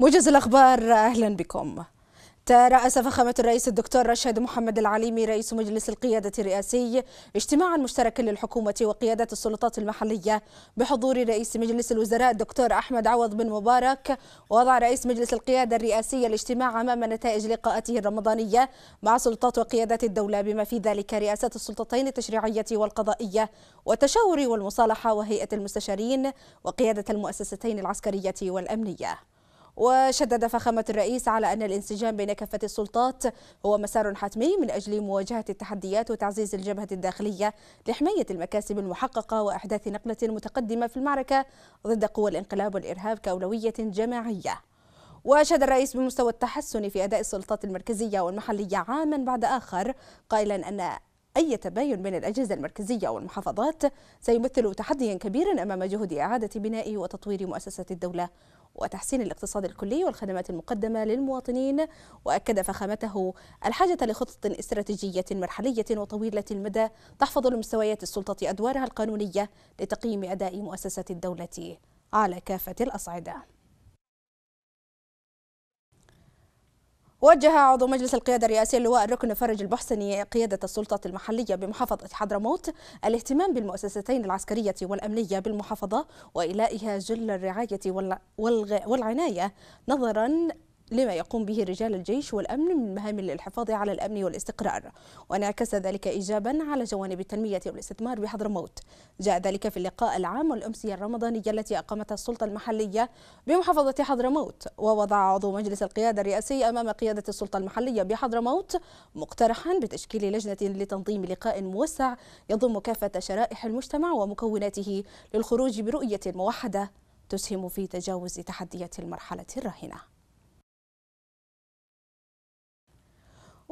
موجز الأخبار أهلا بكم ترأس فخامة الرئيس الدكتور رشاد محمد العليمي رئيس مجلس القيادة الرئاسي اجتماعا مشتركا للحكومة وقيادة السلطات المحلية بحضور رئيس مجلس الوزراء الدكتور أحمد عوض بن مبارك ووضع رئيس مجلس القيادة الرئاسي الاجتماع أمام نتائج لقاءاته الرمضانية مع سلطات وقيادة الدولة بما في ذلك رئاسة السلطتين التشريعية والقضائية والتشاور والمصالحة وهيئة المستشارين وقيادة المؤسستين العسكرية والأمنية وشدد فخامة الرئيس على أن الانسجام بين كافة السلطات هو مسار حتمي من أجل مواجهة التحديات وتعزيز الجبهة الداخلية لحماية المكاسب المحققة وإحداث نقلة متقدمة في المعركة ضد قوى الانقلاب والإرهاب كأولوية جماعية واشاد الرئيس بمستوى التحسن في اداء السلطات المركزيه والمحليه عاما بعد اخر قائلا ان أي تباين بين الأجهزة المركزية والمحافظات سيمثل تحديا كبيرا أمام جهد إعادة بناء وتطوير مؤسسة الدولة وتحسين الاقتصاد الكلي والخدمات المقدمة للمواطنين وأكد فخامته الحاجة لخطط استراتيجية مرحلية وطويلة المدى تحفظ لمستويات السلطة أدوارها القانونية لتقييم أداء مؤسسة الدولة على كافة الأصعدة وجه عضو مجلس القيادة الرئاسي اللواء الركن فرج البحسني قيادة السلطات المحلية بمحافظة حضرموت الاهتمام بالمؤسستين العسكرية والأمنية بالمحافظة وإلائها جل الرعاية والعناية نظرا لما يقوم به رجال الجيش والأمن من مهام للحفاظ على الأمن والاستقرار وانعكس ذلك إيجابا على جوانب التنمية والاستثمار بحضرموت جاء ذلك في اللقاء العام والأمسية الرمضانية التي أقامتها السلطة المحلية بمحافظة حضرموت ووضع عضو مجلس القيادة الرئاسي أمام قيادة السلطة المحلية بحضرموت مقترحا بتشكيل لجنة لتنظيم لقاء موسع يضم كافة شرائح المجتمع ومكوناته للخروج برؤية موحدة تسهم في تجاوز تحديات المرحلة الراهنة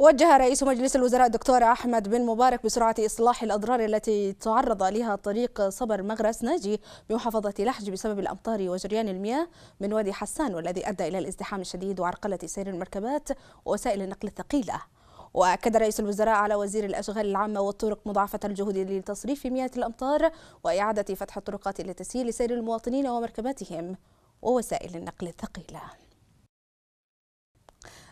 وجه رئيس مجلس الوزراء الدكتور أحمد بن مبارك بسرعة إصلاح الأضرار التي تعرض لها طريق صبر مغرس ناجي بمحافظة لحج بسبب الأمطار وجريان المياه من وادي حسان والذي أدى إلى الازدحام الشديد وعرقلة سير المركبات ووسائل النقل الثقيلة وأكد رئيس الوزراء على وزير الأشغال العامة والطرق مضاعفة الجهود لتصريف مياه الأمطار وإعادة فتح الطرقات لتسهيل سير المواطنين ومركباتهم ووسائل النقل الثقيله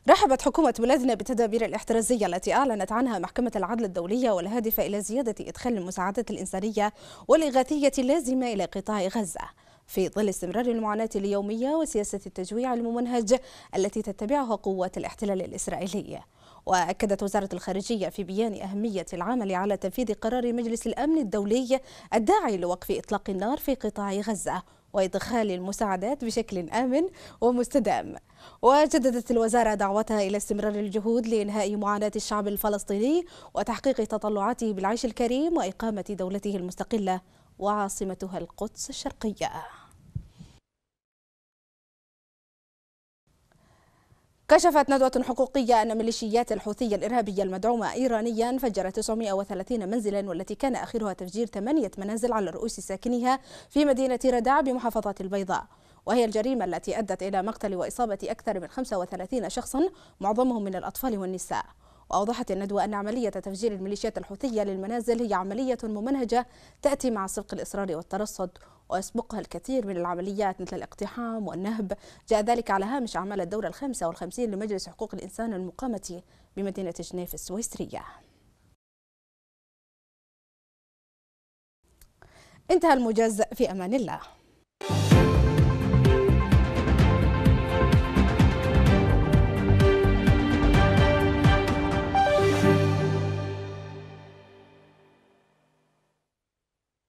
رحبت حكومة بلادنا بالتدابير الاحترازية التي أعلنت عنها محكمة العدل الدولية والهادفة إلى زيادة إدخال المساعدات الإنسانية والإغاثية اللازمة إلى قطاع غزة في ظل استمرار المعاناة اليومية وسياسة التجويع الممنهج التي تتبعها قوات الاحتلال الإسرائيلي وأكدت وزارة الخارجية في بيان أهمية العمل على تنفيذ قرار مجلس الأمن الدولي الداعي لوقف إطلاق النار في قطاع غزة وإدخال المساعدات بشكل آمن ومستدام وجددت الوزارة دعوتها إلى استمرار الجهود لإنهاء معاناة الشعب الفلسطيني وتحقيق تطلعاته بالعيش الكريم وإقامة دولته المستقلة وعاصمتها القدس الشرقية كشفت ندوة حقوقية أن ميليشيات الحوثية الإرهابية المدعومة إيرانيا فجرت 930 منزلا والتي كان آخرها تفجير ثمانية منازل على رؤوس ساكنيها في مدينة ردع بمحافظة البيضاء وهي الجريمة التي أدت إلى مقتل وإصابة أكثر من 35 شخصا معظمهم من الأطفال والنساء وأوضحت الندوة أن عملية تفجير الميليشيات الحوثية للمنازل هي عملية ممنهجة تأتي مع سبق الإصرار والترصد ويسبقها الكثير من العمليات مثل الاقتحام والنهب جاء ذلك على هامش أعمال الدورة الخامسة والخمسين لمجلس حقوق الإنسان المقامة بمدينة جنيف السويسرية انتهى الموجز في أمان الله